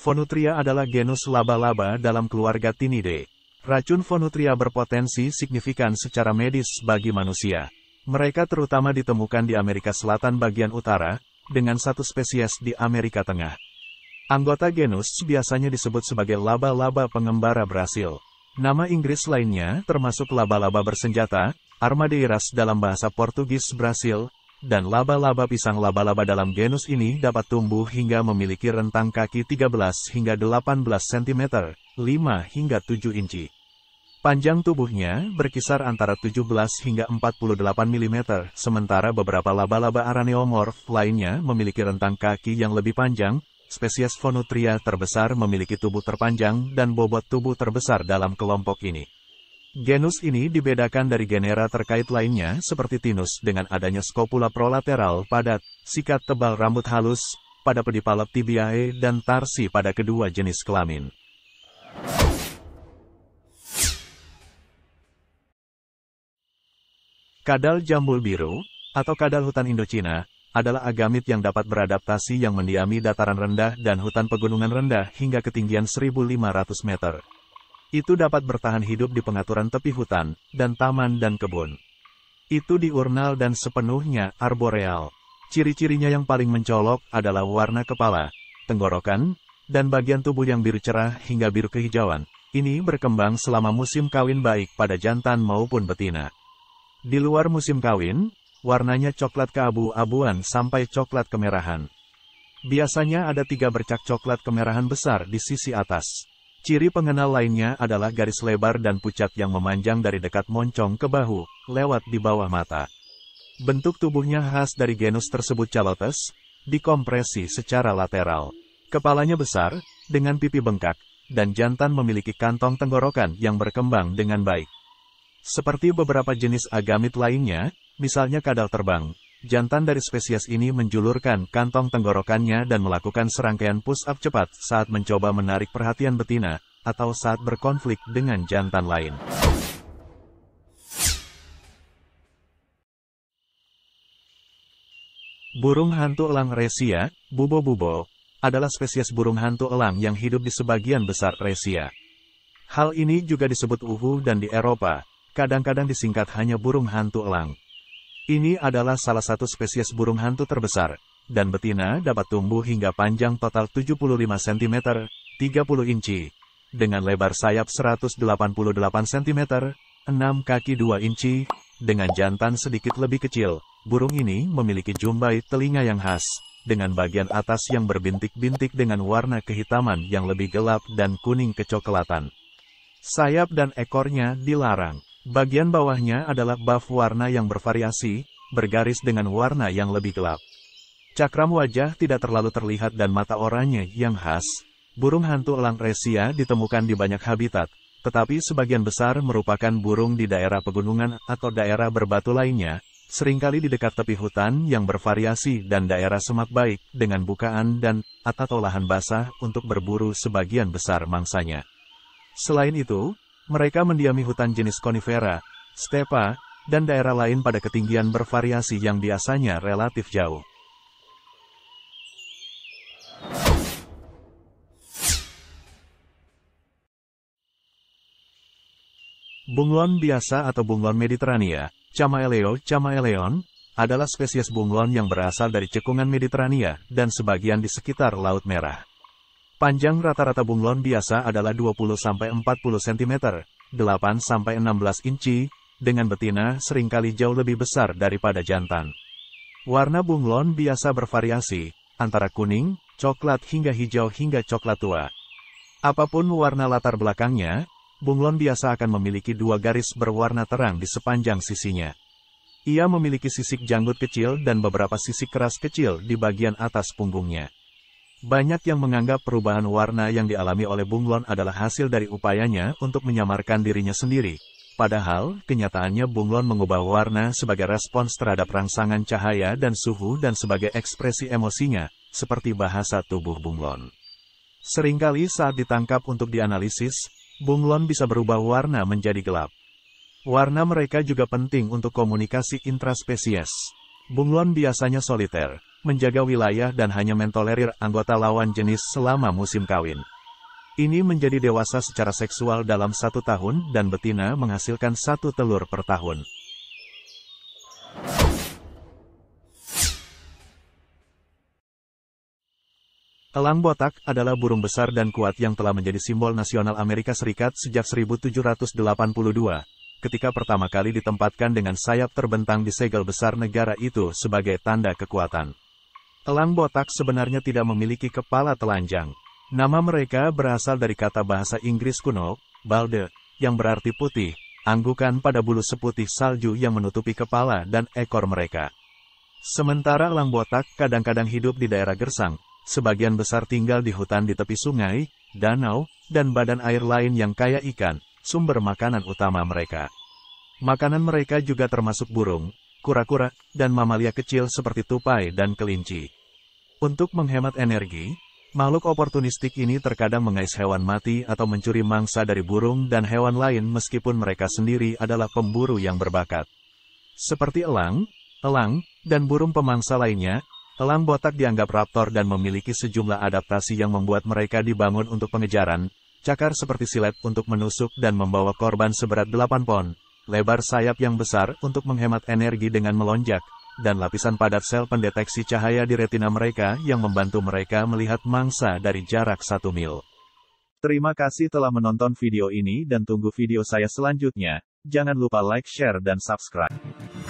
Fonutria adalah genus laba-laba dalam keluarga Tinidae. Racun Fonutria berpotensi signifikan secara medis bagi manusia. Mereka terutama ditemukan di Amerika Selatan bagian utara, dengan satu spesies di Amerika Tengah. Anggota genus biasanya disebut sebagai laba-laba pengembara Brasil. Nama Inggris lainnya termasuk laba-laba bersenjata, Armadeiras dalam bahasa Portugis Brasil, dan laba-laba pisang laba-laba dalam genus ini dapat tumbuh hingga memiliki rentang kaki 13 hingga 18 cm, 5 hingga 7 inci. Panjang tubuhnya berkisar antara 17 hingga 48 mm, sementara beberapa laba-laba araneomorph lainnya memiliki rentang kaki yang lebih panjang, spesies Phonotria terbesar memiliki tubuh terpanjang dan bobot tubuh terbesar dalam kelompok ini. Genus ini dibedakan dari genera terkait lainnya seperti Tinus dengan adanya skopula prolateral padat, sikat tebal rambut halus, pada pedipalep tibiae dan tarsi pada kedua jenis kelamin. Kadal jambul biru, atau kadal hutan Indochina, adalah agamit yang dapat beradaptasi yang mendiami dataran rendah dan hutan pegunungan rendah hingga ketinggian 1.500 meter itu dapat bertahan hidup di pengaturan tepi hutan, dan taman dan kebun. Itu diurnal dan sepenuhnya arboreal. Ciri-cirinya yang paling mencolok adalah warna kepala, tenggorokan, dan bagian tubuh yang biru cerah hingga biru kehijauan. Ini berkembang selama musim kawin baik pada jantan maupun betina. Di luar musim kawin, warnanya coklat keabu-abuan sampai coklat kemerahan. Biasanya ada tiga bercak coklat kemerahan besar di sisi atas. Ciri pengenal lainnya adalah garis lebar dan pucat yang memanjang dari dekat moncong ke bahu, lewat di bawah mata. Bentuk tubuhnya khas dari genus tersebut calotes, dikompresi secara lateral. Kepalanya besar, dengan pipi bengkak, dan jantan memiliki kantong tenggorokan yang berkembang dengan baik. Seperti beberapa jenis agamit lainnya, misalnya kadal terbang, Jantan dari spesies ini menjulurkan kantong tenggorokannya dan melakukan serangkaian push-up cepat saat mencoba menarik perhatian betina, atau saat berkonflik dengan jantan lain. Burung hantu elang resia, bubo-bubo, adalah spesies burung hantu elang yang hidup di sebagian besar resia. Hal ini juga disebut uhu dan di Eropa, kadang-kadang disingkat hanya burung hantu elang. Ini adalah salah satu spesies burung hantu terbesar, dan betina dapat tumbuh hingga panjang total 75 cm, 30 inci, dengan lebar sayap 188 cm, 6 kaki 2 inci, dengan jantan sedikit lebih kecil. Burung ini memiliki jumbai telinga yang khas, dengan bagian atas yang berbintik-bintik dengan warna kehitaman yang lebih gelap dan kuning kecoklatan. Sayap dan ekornya dilarang. Bagian bawahnya adalah buff warna yang bervariasi, bergaris dengan warna yang lebih gelap. Cakram wajah tidak terlalu terlihat dan mata oranye yang khas. Burung hantu elang resia ditemukan di banyak habitat, tetapi sebagian besar merupakan burung di daerah pegunungan atau daerah berbatu lainnya, seringkali di dekat tepi hutan yang bervariasi dan daerah semak baik dengan bukaan dan atau lahan basah untuk berburu sebagian besar mangsanya. Selain itu, mereka mendiami hutan jenis konifera, stepa, dan daerah lain pada ketinggian bervariasi yang biasanya relatif jauh. Bunglon biasa atau bunglon mediterania, Chamaeleo chamaeleon, adalah spesies bunglon yang berasal dari cekungan Mediterania dan sebagian di sekitar Laut Merah. Panjang rata-rata bunglon biasa adalah 20-40 cm, 8-16 inci, dengan betina seringkali jauh lebih besar daripada jantan. Warna bunglon biasa bervariasi, antara kuning, coklat hingga hijau hingga coklat tua. Apapun warna latar belakangnya, bunglon biasa akan memiliki dua garis berwarna terang di sepanjang sisinya. Ia memiliki sisik janggut kecil dan beberapa sisik keras kecil di bagian atas punggungnya. Banyak yang menganggap perubahan warna yang dialami oleh Bunglon adalah hasil dari upayanya untuk menyamarkan dirinya sendiri. Padahal, kenyataannya Bunglon mengubah warna sebagai respons terhadap rangsangan cahaya dan suhu dan sebagai ekspresi emosinya, seperti bahasa tubuh Bunglon. Seringkali saat ditangkap untuk dianalisis, Bunglon bisa berubah warna menjadi gelap. Warna mereka juga penting untuk komunikasi intraspesies. Bunglon biasanya soliter, menjaga wilayah dan hanya mentolerir anggota lawan jenis selama musim kawin. Ini menjadi dewasa secara seksual dalam satu tahun dan betina menghasilkan satu telur per tahun. Elang botak adalah burung besar dan kuat yang telah menjadi simbol nasional Amerika Serikat sejak 1782, ketika pertama kali ditempatkan dengan sayap terbentang di segel besar negara itu sebagai tanda kekuatan. Elang botak sebenarnya tidak memiliki kepala telanjang. Nama mereka berasal dari kata bahasa Inggris kuno, balde, yang berarti putih, anggukan pada bulu seputih salju yang menutupi kepala dan ekor mereka. Sementara elang botak kadang-kadang hidup di daerah gersang, sebagian besar tinggal di hutan di tepi sungai, danau, dan badan air lain yang kaya ikan, sumber makanan utama mereka. Makanan mereka juga termasuk burung, kura-kura, dan mamalia kecil seperti tupai dan kelinci. Untuk menghemat energi, makhluk oportunistik ini terkadang mengais hewan mati atau mencuri mangsa dari burung dan hewan lain meskipun mereka sendiri adalah pemburu yang berbakat. Seperti elang, elang, dan burung pemangsa lainnya, elang botak dianggap raptor dan memiliki sejumlah adaptasi yang membuat mereka dibangun untuk pengejaran, cakar seperti silet untuk menusuk dan membawa korban seberat 8 pon, lebar sayap yang besar untuk menghemat energi dengan melonjak, dan lapisan padat sel pendeteksi cahaya di retina mereka yang membantu mereka melihat mangsa dari jarak 1 mil. Terima kasih telah menonton video ini dan tunggu video saya selanjutnya. Jangan lupa like, share, dan subscribe.